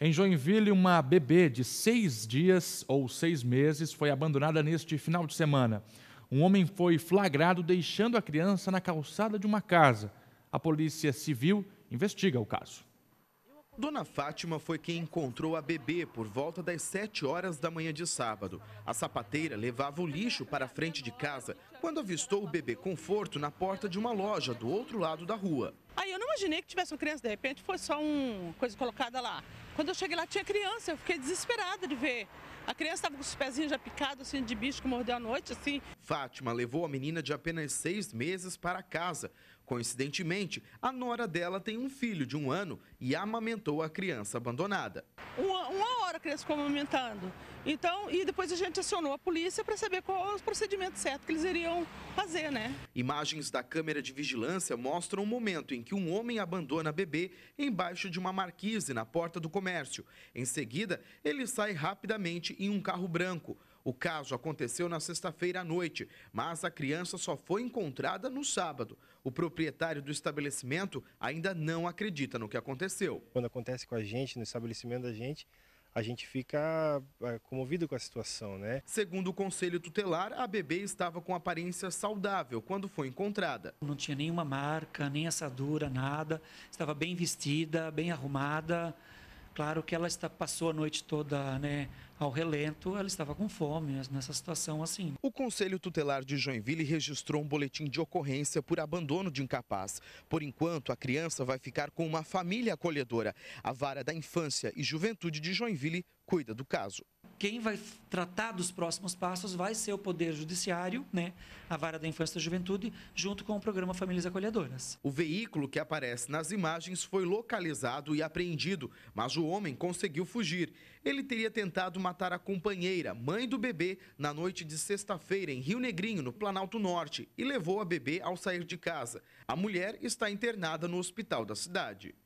Em Joinville, uma bebê de seis dias ou seis meses foi abandonada neste final de semana. Um homem foi flagrado deixando a criança na calçada de uma casa. A Polícia Civil investiga o caso. Dona Fátima foi quem encontrou a bebê por volta das 7 horas da manhã de sábado. A sapateira levava o lixo para a frente de casa quando avistou o bebê conforto na porta de uma loja do outro lado da rua. Aí eu não imaginei que tivesse uma criança, de repente foi só uma coisa colocada lá. Quando eu cheguei lá tinha criança, eu fiquei desesperada de ver. A criança estava com os pezinhos já picados, assim, de bicho que mordeu à noite, assim. Fátima levou a menina de apenas seis meses para casa. Coincidentemente, a nora dela tem um filho de um ano e amamentou a criança abandonada. Uma, uma hora a criança ficou amamentando. Então, e depois a gente acionou a polícia para saber qual os o procedimento certo que eles iriam fazer, né? Imagens da câmera de vigilância mostram o um momento em que um homem abandona a bebê embaixo de uma marquise na porta do comércio. Em seguida, ele sai rapidamente em um carro branco. O caso aconteceu na sexta-feira à noite, mas a criança só foi encontrada no sábado. O proprietário do estabelecimento ainda não acredita no que aconteceu. Quando acontece com a gente, no estabelecimento da gente, a gente fica eh, comovido com a situação, né? Segundo o Conselho Tutelar, a bebê estava com aparência saudável quando foi encontrada. Não tinha nenhuma marca, nem assadura, nada. Estava bem vestida, bem arrumada. Claro que ela está, passou a noite toda né, ao relento, ela estava com fome, nessa situação assim. O Conselho Tutelar de Joinville registrou um boletim de ocorrência por abandono de incapaz. Por enquanto, a criança vai ficar com uma família acolhedora. A vara da infância e juventude de Joinville cuida do caso quem vai tratar dos próximos passos vai ser o Poder Judiciário, né, a Vara da Infância e Juventude, junto com o programa Famílias Acolhedoras. O veículo que aparece nas imagens foi localizado e apreendido, mas o homem conseguiu fugir. Ele teria tentado matar a companheira, mãe do bebê, na noite de sexta-feira em Rio Negrinho, no Planalto Norte, e levou a bebê ao sair de casa. A mulher está internada no hospital da cidade.